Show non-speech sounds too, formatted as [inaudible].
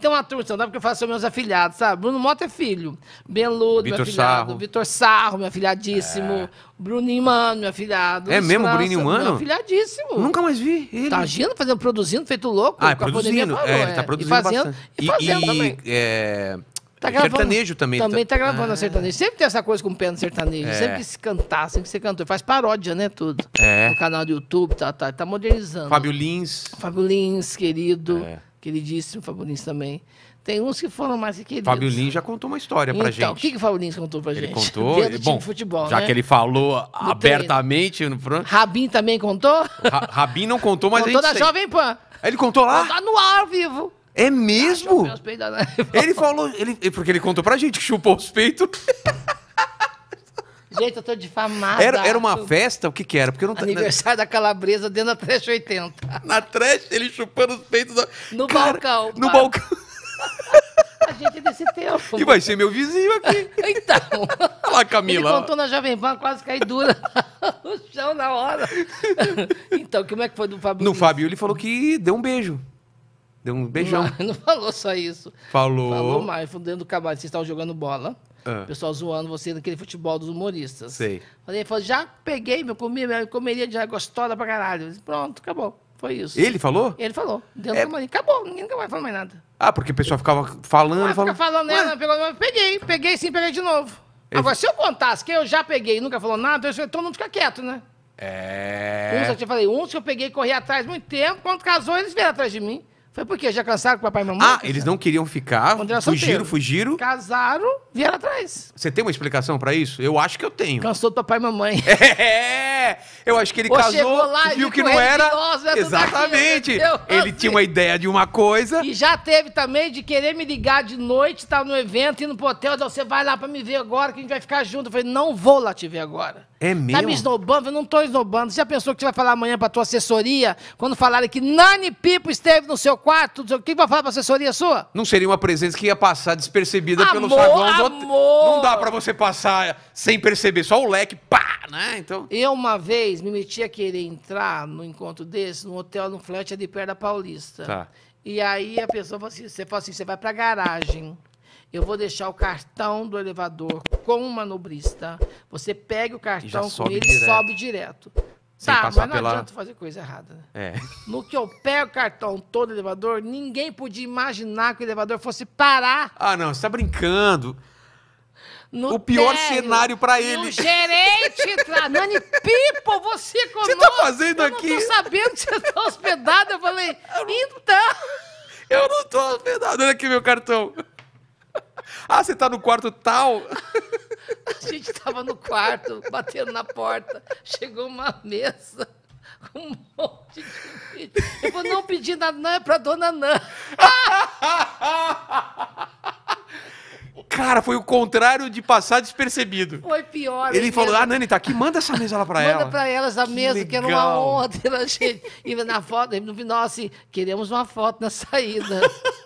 Tem então, uma turma de stand que eu faço sobre meus afilhados, sabe? Bruno Mota é filho. Beludo, Vitor meu afilhado. Vitor Sarro, meu afilhadíssimo. É. Bruninho Mano, meu afilhado. É mesmo, França, Bruninho Mano? Meu afilhadíssimo. Nunca mais vi ele. Tá agindo, fazendo, produzindo, feito louco. Ah, é produzindo. Parou, é, ele é. tá produzindo e fazendo, bastante. E fazendo e, também. É... Tá gravando, sertanejo também. Também tá, tá gravando ah. sertanejo. Sempre tem essa coisa com o pé no sertanejo. É. Sempre que se cantar, sempre que você cantou. Faz paródia, né? Tudo. É. No canal do YouTube, tá, tá, tá modernizando. Fábio Lins. Fábio Lins, querido. É ele disse, o Fábio Lins também. Tem uns que foram mais que queridos. Fábio Lins já contou uma história pra então, gente. Então, o que, que o Fábio Lins contou pra ele gente? Contou, ele contou, bom, futebol, já né? que ele falou no abertamente... Treino. No... Rabin também contou? Ra Rabin não contou, mas contou a gente... Contou da Jovem Pan. Ele contou lá? Tá no ar, vivo. É mesmo? Ah, ele falou, ele, porque ele contou pra gente que chupou os peitos. [laughs] Gente, eu tô difamada. Era, era uma festa? O que que era? Porque não tá- Aniversário da Calabresa dentro da Trash 80. Na Trash, ele chupando os peitos. Da... No Cara, balcão. No pai. balcão. A gente é desse tempo. E vai ser meu vizinho aqui. [laughs] então. Olha lá, Camila. Ele contou na Jovem Pan, quase caí dura [laughs] no chão na hora. então, como é que foi do Fabio? No Fabio, ele falou que deu um beijo. Deu um beijão. Não, não falou só isso. Falou. Falou mais. Foi dentro do cabalho. Vocês estavam jogando bola. Ah. O pessoal zoando você naquele futebol dos humoristas. Sei. Falei, falou, já peguei, meu, comi, meu, comeria de é gostosa pra caralho. Pronto, acabou. Foi isso. Ele falou? Ele falou. Deu é... Acabou, ninguém nunca vai falar mais nada. Ah, porque o pessoal ficava falando. Ah, falando, falando né? peguei, peguei sim, peguei de novo. Ele... Agora, se eu contasse que eu já peguei e nunca falou nada, eu, todo mundo fica quieto, né? É. Uns, eu te falei, uns que eu peguei e corri atrás muito tempo, quando casou, eles vieram atrás de mim. Foi porque já cansaram com papai e mamãe? Ah, eles não queriam ficar, fugiram, solteiro. fugiram. Casaram, vieram atrás. Você tem uma explicação pra isso? Eu acho que eu tenho. Cansou do papai e mamãe. [laughs] É, eu acho que ele Ou casou, lá, viu que não era. Né, Exatamente. Né? ele tinha uma ideia de uma coisa. E já teve também de querer me ligar de noite, estar tá no evento, indo pro hotel, você vai lá pra me ver agora que a gente vai ficar junto. Eu falei, não vou lá te ver agora. É mesmo? Tá me esnobando? Eu não tô esnobando. Já pensou que você vai falar amanhã pra tua assessoria, quando falarem que Nani Pipo esteve no seu quarto? O que vai falar pra assessoria sua? Não seria uma presença que ia passar despercebida amor, pelo saguão do hotel. Não dá pra você passar sem perceber, só o leque, pá, né? Então... Eu uma vez me meti a querer entrar num encontro desse, num hotel, num flat ali perto da Paulista. Tá. E aí a pessoa falou assim, você falou assim, você vai pra garagem. Eu vou deixar o cartão do elevador com o manobrista. Você pega o cartão com ele e sobe direto. Sem tá, passar mas não pela... adianta fazer coisa errada, né? É. [laughs] No que eu pego o cartão todo do elevador, ninguém podia imaginar que o elevador fosse parar. Ah, não, você tá brincando. No o pior térreo, cenário para ele. O gerente, [laughs] Nani Pipo, você conosco. Você tá fazendo eu aqui? Eu não tô sabendo que você tá hospedado. Eu falei, [laughs] eu não... então... Eu não tô hospedado. Olha aqui meu cartão. Ah, você tá no quarto tal? [laughs] A gente tava no quarto, batendo na porta. Chegou uma mesa com um monte de Eu vou não pedir nada, não é pra dona Nan. [laughs] Cara, foi o contrário de passar despercebido. Foi pior. Ele falou: mesmo. ah, Nani, tá aqui, manda essa mesa lá pra manda ela. Manda pra elas a que mesa, legal. que era uma honra ter a gente. E na foto, no final, assim, queremos uma foto na saída. [laughs]